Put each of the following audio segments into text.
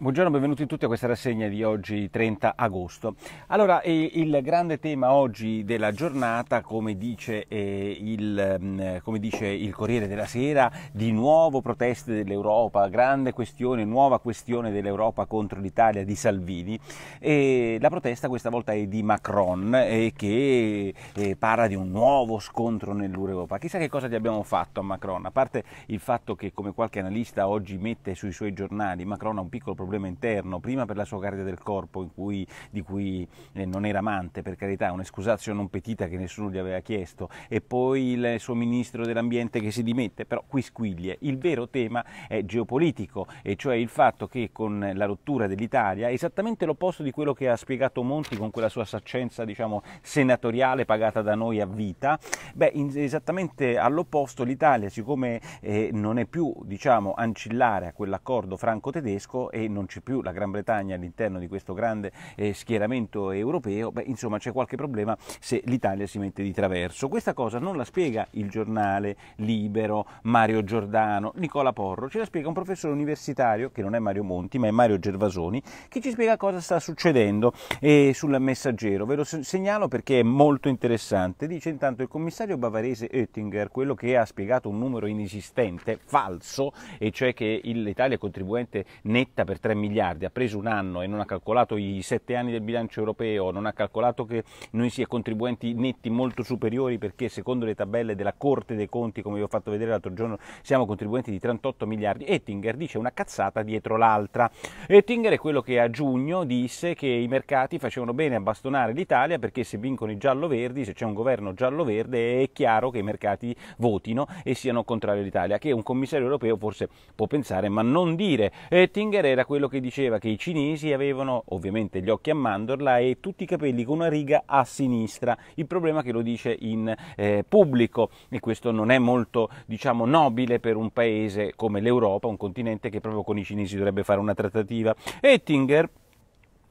Buongiorno, benvenuti tutti a questa rassegna di oggi 30 agosto. Allora, il grande tema oggi della giornata, come dice, eh, il, mm, come dice, il, Corriere della Sera, di nuovo proteste dell'Europa, grande questione, nuova questione dell'Europa contro l'Italia di Salvini. E la protesta questa volta è di Macron eh, che eh, parla di un nuovo scontro nell'Europa. Chissà che cosa gli abbiamo fatto a Macron, a parte il fatto che come qualche analista oggi mette sui suoi giornali, Macron ha un piccolo piccolo problema interno, prima per la sua carica del corpo cui, di cui eh, non era amante, per carità, un'escusazione non petita che nessuno gli aveva chiesto, e poi il suo ministro dell'ambiente che si dimette, però qui squiglie. Il vero tema è geopolitico, e cioè il fatto che con la rottura dell'Italia esattamente l'opposto di quello che ha spiegato Monti con quella sua saccenza diciamo, senatoriale pagata da noi a vita, beh, in, esattamente all'opposto l'Italia, siccome eh, non è più diciamo, ancillare a quell'accordo franco-tedesco, e non c'è più la Gran Bretagna all'interno di questo grande eh, schieramento europeo, beh, insomma c'è qualche problema se l'Italia si mette di traverso. Questa cosa non la spiega il giornale Libero, Mario Giordano, Nicola Porro, ce la spiega un professore universitario che non è Mario Monti ma è Mario Gervasoni che ci spiega cosa sta succedendo eh, sul messaggero. Ve lo segnalo perché è molto interessante. Dice intanto il commissario bavarese Oettinger, quello che ha spiegato un numero inesistente, falso, e cioè che l'Italia è contribuente netta per 3 miliardi, ha preso un anno e non ha calcolato i 7 anni del bilancio europeo, non ha calcolato che noi si è contribuenti netti molto superiori perché secondo le tabelle della Corte dei Conti, come vi ho fatto vedere l'altro giorno, siamo contribuenti di 38 miliardi. Ettinger dice una cazzata dietro l'altra. Ettinger è quello che a giugno disse che i mercati facevano bene a bastonare l'Italia perché se vincono i giallo-verdi, se c'è un governo giallo-verde, è chiaro che i mercati votino e siano contrari all'Italia, che un commissario europeo forse può pensare ma non dire. Ettinger era era quello che diceva che i cinesi avevano ovviamente gli occhi a mandorla e tutti i capelli con una riga a sinistra. Il problema è che lo dice in eh, pubblico e questo non è molto, diciamo, nobile per un paese come l'Europa, un continente che proprio con i cinesi dovrebbe fare una trattativa. Ettinger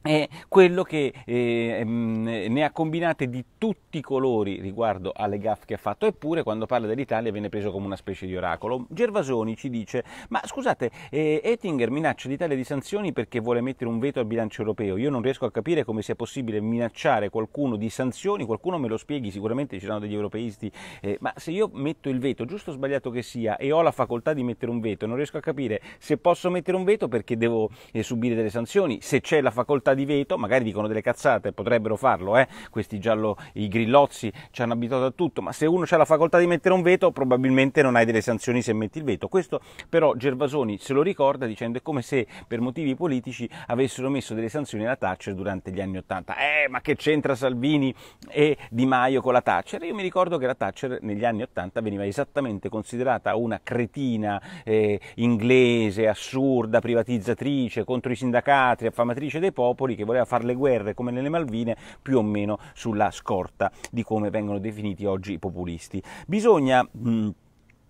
è quello che eh, ehm, ne ha combinate di tutti i colori riguardo alle gaffe che ha fatto, eppure quando parla dell'Italia viene preso come una specie di oracolo. Gervasoni ci dice, ma scusate, eh, Ettinger minaccia l'Italia di sanzioni perché vuole mettere un veto al bilancio europeo, io non riesco a capire come sia possibile minacciare qualcuno di sanzioni, qualcuno me lo spieghi, sicuramente ci saranno degli europeisti, eh, ma se io metto il veto, giusto o sbagliato che sia, e ho la facoltà di mettere un veto, non riesco a capire se posso mettere un veto perché devo eh, subire delle sanzioni, se c'è la facoltà di di veto, magari dicono delle cazzate, potrebbero farlo, eh? questi giallo, i grillozzi ci hanno abituato a tutto, ma se uno ha la facoltà di mettere un veto probabilmente non hai delle sanzioni se metti il veto. Questo però Gervasoni se lo ricorda dicendo è come se per motivi politici avessero messo delle sanzioni alla Thatcher durante gli anni Ottanta. Eh, ma che c'entra Salvini e Di Maio con la Thatcher? Io mi ricordo che la Thatcher negli anni Ottanta veniva esattamente considerata una cretina eh, inglese, assurda, privatizzatrice, contro i sindacati, affamatrice dei popoli, popoli che voleva fare le guerre come nelle Malvine, più o meno sulla scorta di come vengono definiti oggi i populisti. Bisogna mh, mm,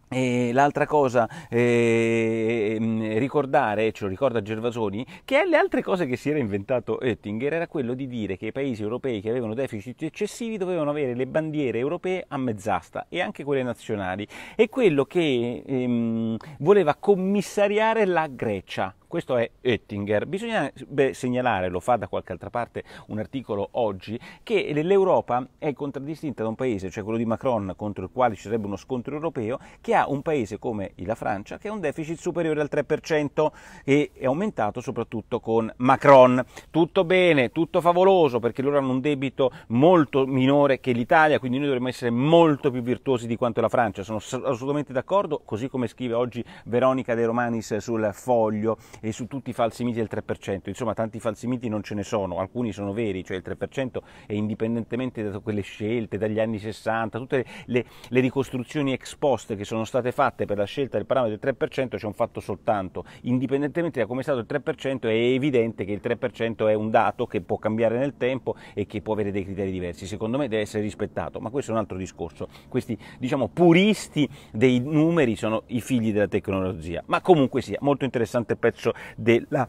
e l'altra cosa eh, mm, ricordare, ce lo ricorda Gervasoni, che le altre cose che si era inventato Oettinger era quello di dire che i paesi europei che avevano deficit eccessivi dovevano avere le bandiere europee a mezz'asta e anche quelle nazionali e quello che ehm, voleva commissariare la Grecia questo è Oettinger. Bisogna beh, segnalare, lo fa da qualche altra parte un articolo oggi, che l'Europa è contraddistinta da un paese, cioè quello di Macron, contro il quale ci sarebbe uno scontro europeo, che ha un paese come la Francia che ha un deficit superiore al 3% e è aumentato soprattutto con Macron. Tutto bene, tutto favoloso, perché loro hanno un debito molto minore che l'Italia, quindi noi dovremmo essere molto più virtuosi di quanto la Francia. Sono assolutamente d'accordo, così come scrive oggi Veronica De Romanis sul foglio e su tutti i falsi miti del 3%, insomma tanti falsi miti non ce ne sono, alcuni sono veri, cioè il 3% è indipendentemente da quelle scelte, dagli anni 60, tutte le, le, ricostruzioni esposte che sono state fatte per la scelta del parametro del 3% c'è un fatto soltanto, indipendentemente da come è stato il 3% è evidente che il 3% è un dato che può cambiare nel tempo e che può avere dei criteri diversi, secondo me deve essere rispettato, ma questo è un altro discorso, questi diciamo puristi dei numeri sono i figli della tecnologia, ma comunque sia molto interessante pezzo della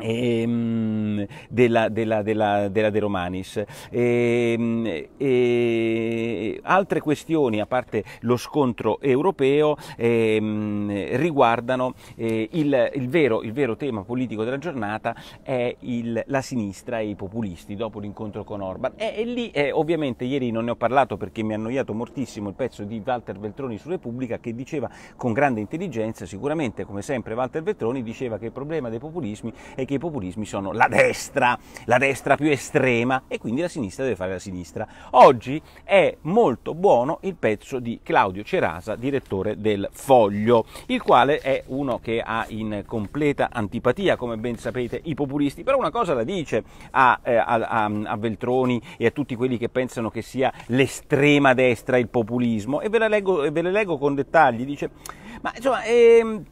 ehm, della, della, della, della De Romanis. E, ehm, e altre questioni, a parte lo scontro europeo, ehm, riguardano eh, il, il, vero, il, vero, tema politico della giornata è il, la sinistra e i populisti dopo l'incontro con Orban. E, e lì eh, ovviamente ieri non ne ho parlato perché mi ha annoiato moltissimo il pezzo di Walter Veltroni su Repubblica che diceva con grande intelligenza, sicuramente come sempre Walter Veltroni diceva che il problema dei populismi è che i populismi sono la destra farà la destra più estrema e quindi la sinistra deve fare la sinistra. Oggi è molto buono il pezzo di Claudio Cerasa, direttore del Foglio, il quale è uno che ha in completa antipatia, come ben sapete, i populisti, però una cosa la dice a, eh, a, a, a Veltroni e a tutti quelli che pensano che sia l'estrema destra il populismo e ve, la leggo, ve le leggo con dettagli, dice ma insomma... Ehm,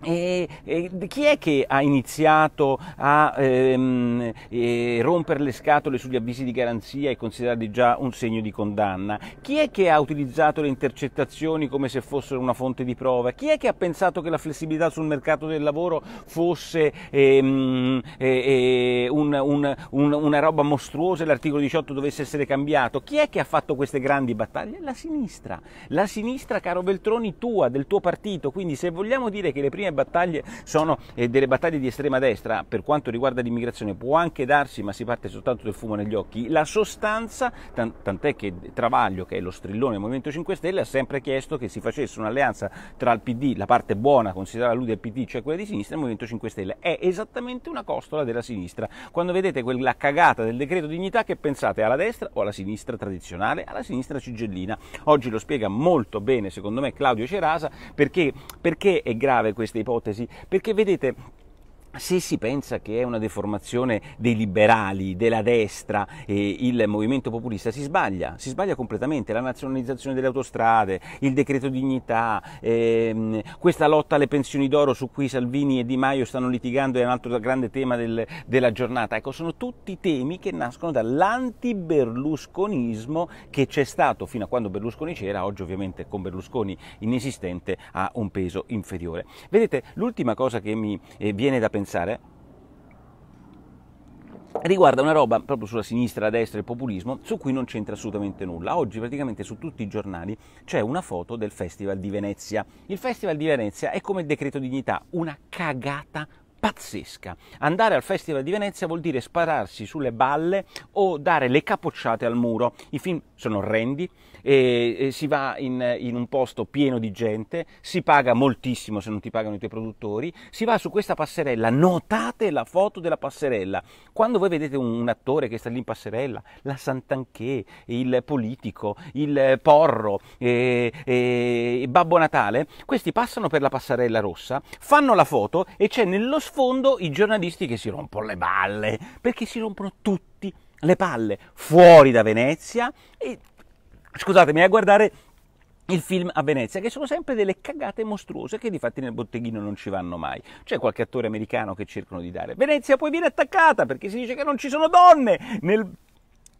e, e, chi è che ha iniziato a ehm, eh, rompere le scatole sugli avvisi di garanzia e considerarli già un segno di condanna? Chi è che ha utilizzato le intercettazioni come se fossero una fonte di prova? Chi è che ha pensato che la flessibilità sul mercato del lavoro fosse ehm, eh, un, un, un, una roba mostruosa e l'articolo 18 dovesse essere cambiato? Chi è che ha fatto queste grandi battaglie? La sinistra. La sinistra, caro Veltroni, tua, del tuo partito. Quindi se vogliamo dire che le prime mie battaglie sono eh, delle battaglie di estrema destra per quanto riguarda l'immigrazione, può anche darsi, ma si parte soltanto del fumo negli occhi, la sostanza, tant'è che Travaglio, che è lo strillone del Movimento 5 Stelle, ha sempre chiesto che si facesse un'alleanza tra il PD, la parte buona considerata lui del PD, cioè quella di sinistra, e il Movimento 5 Stelle. È esattamente una costola della sinistra. Quando vedete quella cagata del decreto dignità che pensate alla destra o alla sinistra tradizionale, alla sinistra cigellina. Oggi lo spiega molto bene, secondo me, Claudio Cerasa, perché, perché è grave questa queste ipotesi, perché vedete se si pensa che è una deformazione dei liberali, della destra e il movimento populista, si sbaglia, si sbaglia completamente. La nazionalizzazione delle autostrade, il decreto dignità, ehm, questa lotta alle pensioni d'oro su cui Salvini e Di Maio stanno litigando è un altro grande tema del, della giornata. Ecco, sono tutti temi che nascono dall'anti-berlusconismo che c'è stato fino a quando Berlusconi c'era, oggi ovviamente con Berlusconi inesistente ha un peso inferiore. Vedete, l'ultima cosa che mi eh, viene da pensare pensare, riguarda una roba proprio sulla sinistra, la destra e il populismo, su cui non c'entra assolutamente nulla. Oggi praticamente su tutti i giornali c'è una foto del Festival di Venezia. Il Festival di Venezia è come il decreto dignità, una cagata pazzesca. Andare al Festival di Venezia vuol dire spararsi sulle balle o dare le capocciate al muro. I film sono orrendi, e, e si va in, in, un posto pieno di gente, si paga moltissimo se non ti pagano i tuoi produttori, si va su questa passerella, notate la foto della passerella, quando voi vedete un, un attore che sta lì in passerella, la Santanché, il politico, il Porro, e, e Babbo Natale, questi passano per la passerella rossa, fanno la foto e c'è nello sfondo i giornalisti che si rompono le balle, perché si rompono tutti le palle fuori da Venezia e, scusatemi, a guardare il film a Venezia, che sono sempre delle cagate mostruose che di fatti nel botteghino non ci vanno mai. C'è qualche attore americano che cercano di dare. Venezia poi viene attaccata perché si dice che non ci sono donne nel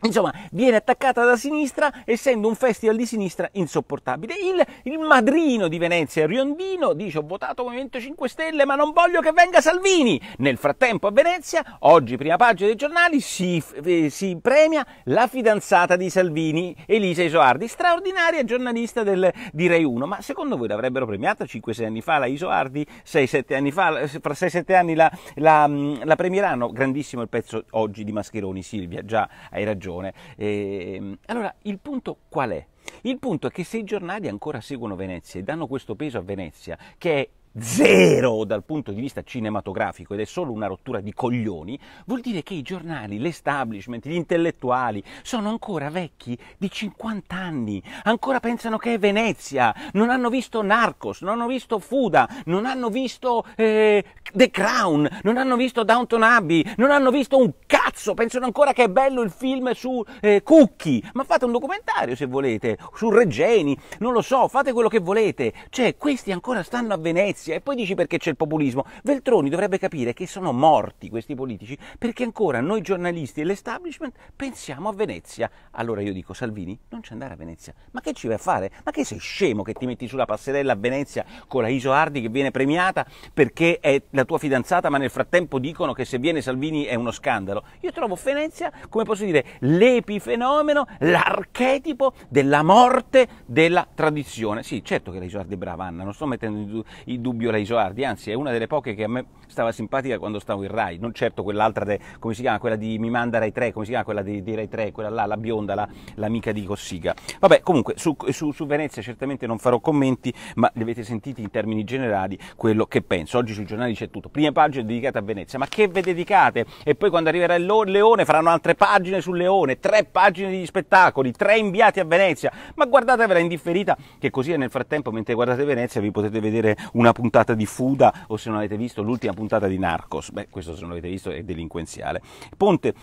Insomma, viene attaccata da sinistra, essendo un festival di sinistra insopportabile. Il, il madrino di Venezia, Riondino, dice: Ho votato Movimento 5 Stelle, ma non voglio che venga Salvini. Nel frattempo, a Venezia, oggi, prima pagina dei giornali, si, eh, si premia la fidanzata di Salvini, Elisa Isoardi, straordinaria giornalista del, Direi 1. Ma secondo voi l'avrebbero premiata 5-6 anni fa la Isoardi? 6-7 anni fa, eh, fra 6-7 anni la, la, mm, la premieranno? Grandissimo il pezzo oggi di Mascheroni, Silvia, già hai ragione ragione. E, ehm, allora, il punto qual è? Il punto è che se i giornali ancora seguono Venezia e danno questo peso a Venezia, che è zero dal punto di vista cinematografico ed è solo una rottura di coglioni, vuol dire che i giornali, l'establishment, gli intellettuali sono ancora vecchi di 50 anni, ancora pensano che è Venezia, non hanno visto Narcos, non hanno visto Fuda, non hanno visto eh, The Crown, non hanno visto Downton Abbey, non hanno visto un cazzo, pensano ancora che è bello il film su eh, Cucchi, ma fate un documentario se volete, su Reggeni, non lo so, fate quello che volete, cioè questi ancora stanno a Venezia, Venezia e poi dici perché c'è il populismo. Veltroni dovrebbe capire che sono morti questi politici perché ancora noi giornalisti e l'establishment pensiamo a Venezia. Allora io dico Salvini, non c'è andare a Venezia. Ma che ci vai a fare? Ma che sei scemo che ti metti sulla passerella a Venezia con la Iso Ardi che viene premiata perché è la tua fidanzata, ma nel frattempo dicono che se viene Salvini è uno scandalo. Io trovo Venezia, come posso dire, l'epifenomeno, l'archetipo della morte della tradizione. Sì, certo che la Iso Ardi è brava, Anna, non sto mettendo in, dubbio dubbio la Isoardi, anzi è una delle poche che a me stava simpatica quando stavo in Rai, non certo quell'altra, de, come si chiama, quella di Mi manda Rai 3, come si chiama quella di, di Rai 3, quella là, la bionda, la, l'amica di Cossiga. Vabbè, comunque su, su, su, Venezia certamente non farò commenti, ma li avete sentiti in termini generali quello che penso. Oggi sui giornali c'è tutto, prima pagina dedicata a Venezia, ma che ve dedicate? E poi quando arriverà il Leone faranno altre pagine sul Leone, tre pagine di spettacoli, tre inviati a Venezia, ma guardatevela indifferita che così nel frattempo mentre guardate Venezia vi potete vedere una puntata di Fuda o se non avete visto l'ultima puntata di Narcos, beh questo se non l'avete visto è delinquenziale. Ponte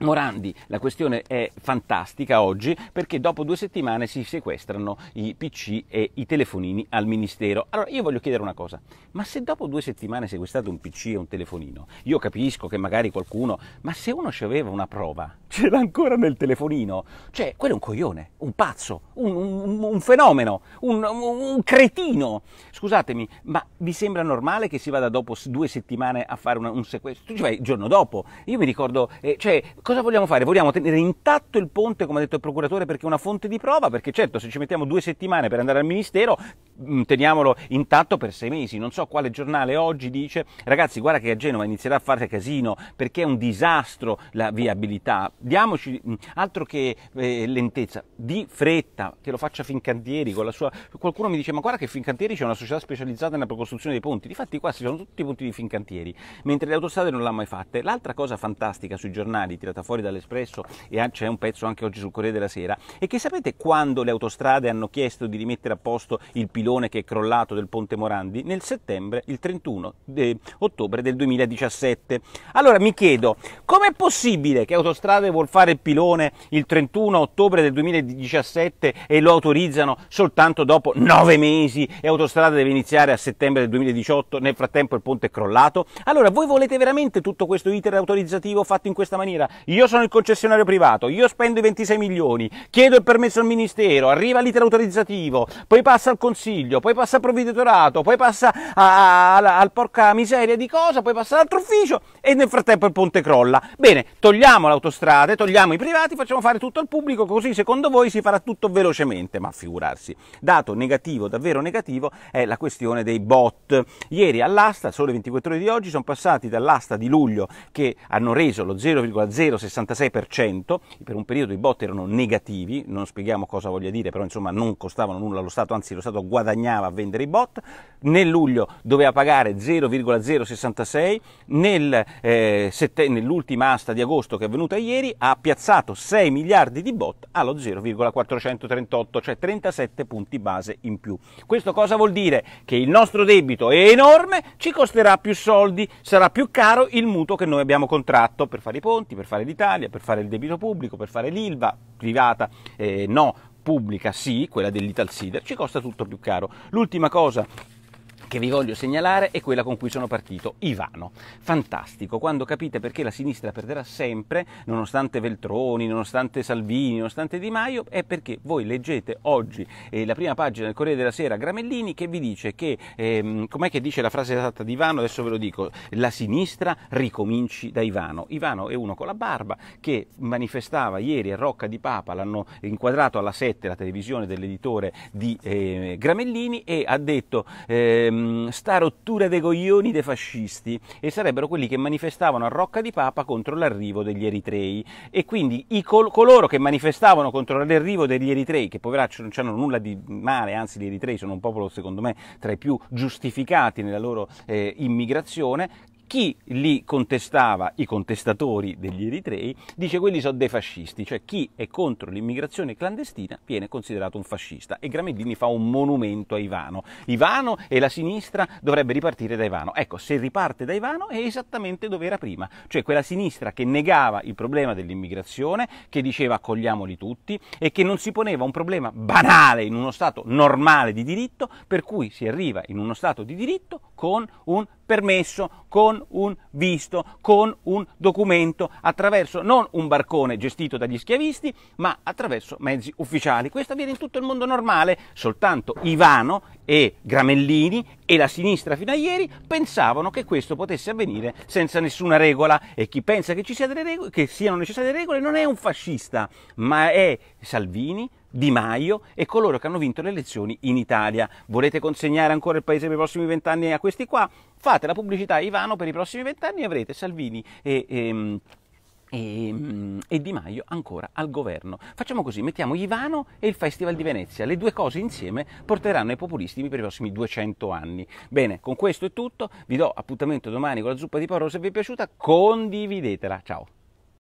Morandi, la questione è fantastica oggi perché dopo due settimane si sequestrano i PC e i telefonini al Ministero. Allora io voglio chiedere una cosa, ma se dopo due settimane sequestrate un PC e un telefonino, io capisco che magari qualcuno, ma se uno ci aveva una prova, ce l'ha ancora nel telefonino, cioè quello è un coglione, un pazzo, un, un, un fenomeno, un, un cretino. Scusatemi, ma vi sembra normale che si vada dopo due settimane a fare una, un sequestro? Tu ci cioè, vai il giorno dopo, io mi ricordo, eh, cioè cosa vogliamo fare? Vogliamo tenere intatto il ponte, come ha detto il procuratore, perché è una fonte di prova? Perché certo, se ci mettiamo due settimane per andare al Ministero, mm, teniamolo intatto per sei mesi. Non so quale giornale oggi dice, ragazzi, guarda che a Genova inizierà a fare casino perché è un disastro la viabilità. Diamoci mm, altro che eh, lentezza, di fretta, che lo faccia Fincantieri con la sua... Qualcuno mi dice, ma guarda che Fincantieri c'è una società specializzata nella costruzione dei ponti. Difatti qua ci sono tutti i punti di Fincantieri, mentre le autostrade non l'hanno mai fatte. L'altra cosa fantastica sui giornali tirata stata fuori dall'Espresso e c'è un pezzo anche oggi sul Corriere della Sera, e che sapete quando le autostrade hanno chiesto di rimettere a posto il pilone che è crollato del Ponte Morandi? Nel settembre, il 31 eh, ottobre del 2017. Allora mi chiedo, com'è possibile che Autostrade vuol fare il pilone il 31 ottobre del 2017 e lo autorizzano soltanto dopo nove mesi e Autostrade deve iniziare a settembre del 2018, nel frattempo il ponte è crollato? Allora voi volete veramente tutto questo iter autorizzativo fatto in questa maniera? io sono il concessionario privato, io spendo i 26 milioni, chiedo il permesso al Ministero, arriva l'iter autorizzativo, poi passa al Consiglio, poi passa al provveditorato, poi passa a, a, a, al porca miseria di cosa, poi passa all'altro ufficio e nel frattempo il ponte crolla. Bene, togliamo le autostrade, togliamo i privati, facciamo fare tutto al pubblico, così secondo voi si farà tutto velocemente, ma figurarsi. Dato negativo, davvero negativo, è la questione dei bot. Ieri all'asta, solo le 24 ore di oggi, sono passati dall'asta di luglio che hanno reso lo 0,0 lo 66%, per un periodo i bot erano negativi, non spieghiamo cosa voglia dire, però insomma non costavano nulla allo Stato, anzi lo Stato guadagnava a vendere i bot, nel luglio doveva pagare 0,066, nel, eh, sette, nell'ultima asta di agosto che è venuta ieri ha piazzato 6 miliardi di bot allo 0,438, cioè 37 punti base in più. Questo cosa vuol dire? Che il nostro debito è enorme, ci costerà più soldi, sarà più caro il mutuo che noi abbiamo contratto per fare i ponti, per fare fare l'Italia, per fare il debito pubblico, per fare l'ILVA, privata eh, no, pubblica sì, quella dell'Italsider, ci costa tutto più caro. L'ultima cosa che vi voglio segnalare è quella con cui sono partito, Ivano. Fantastico, quando capite perché la sinistra perderà sempre, nonostante Veltroni, nonostante Salvini, nonostante Di Maio, è perché voi leggete oggi eh, la prima pagina del Corriere della Sera Gramellini che vi dice che, ehm, com'è che dice la frase esatta di Ivano, adesso ve lo dico, la sinistra ricominci da Ivano. Ivano è uno con la barba che manifestava ieri a Rocca di Papa, l'hanno inquadrato alla 7, la televisione dell'editore di eh, Gramellini, e ha detto... Eh, Ehm, sta rottura dei coglioni dei fascisti e sarebbero quelli che manifestavano a Rocca di Papa contro l'arrivo degli eritrei e quindi col- coloro che manifestavano contro l'arrivo degli eritrei, che poveracci non hanno nulla di male, anzi gli eritrei sono un popolo secondo me tra i più giustificati nella loro eh, immigrazione, chi li contestava, i contestatori degli eritrei, dice quelli sono dei fascisti, cioè chi è contro l'immigrazione clandestina viene considerato un fascista e Gramellini fa un monumento a Ivano. Ivano e la sinistra dovrebbe ripartire da Ivano. Ecco, se riparte da Ivano è esattamente dove era prima, cioè quella sinistra che negava il problema dell'immigrazione, che diceva accogliamoli tutti e che non si poneva un problema banale in uno Stato normale di diritto, per cui si arriva in uno Stato di diritto con un permesso, con un visto, con un documento, attraverso non un barcone gestito dagli schiavisti, ma attraverso mezzi ufficiali. Questo avviene in tutto il mondo normale, soltanto Ivano e Gramellini e la sinistra fino a ieri pensavano che questo potesse avvenire senza nessuna regola e chi pensa che, sia regole, che siano necessarie regole non è un fascista, ma è Salvini, di Maio e coloro che hanno vinto le elezioni in Italia. Volete consegnare ancora il paese per i prossimi vent'anni a questi qua? Fate la pubblicità a Ivano per i prossimi vent'anni e avrete Salvini e, ehm, e, e, mm, e, Di Maio ancora al governo. Facciamo così, mettiamo Ivano e il Festival di Venezia, le due cose insieme porteranno ai populisti per i prossimi 200 anni. Bene, con questo è tutto, vi do appuntamento domani con la zuppa di Parro, se vi è piaciuta condividetela, ciao!